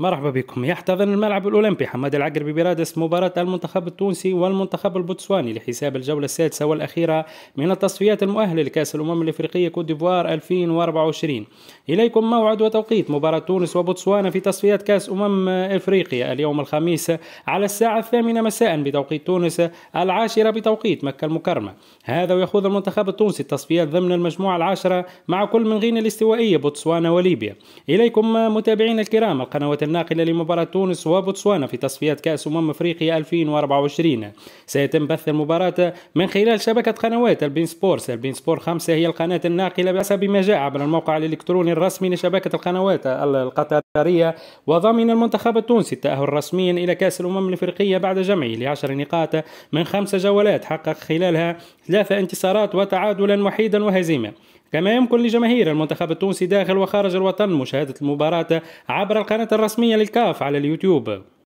مرحبا بكم يحتضن الملعب الأولمبي حماد العقربي برادس مباراة المنتخب التونسي والمنتخب البوتسواني لحساب الجولة السادسة والأخيرة من التصفيات المؤهلة لكأس الأمم الأفريقية كوت ديفوار 2024 إليكم موعد وتوقيت مباراة تونس وبوتسوانا في تصفيات كأس أمم إفريقيا اليوم الخميس على الساعة الثامنة مساء بتوقيت تونس العاشرة بتوقيت مكة المكرمة هذا ويخوض المنتخب التونسي التصفيات ضمن المجموعة العاشرة مع كل من غينيا الاستوائية بوتسوانا وليبيا إليكم متابعينا الكرام القنوات الناقلة لمباراة تونس وبوتسوانا في تصفيات كأس أمم أفريقيا 2024 سيتم بث المباراة من خلال شبكة قنوات البين سبورس البين سبور 5 هي القناة الناقلة بحسب ما جاء عبر الموقع الإلكتروني الرسمي لشبكة القنوات القطرية وضمن المنتخب التونسي التأهل رسميا إلى كأس الأمم الأفريقية بعد جمعه لعشر نقاط من خمس جولات حقق خلالها ثلاث انتصارات وتعادلا وحيدا وهزيمة كما يمكن لجماهير المنتخب التونسي داخل وخارج الوطن مشاهدة المباراة عبر القناة الرسمية للكاف على اليوتيوب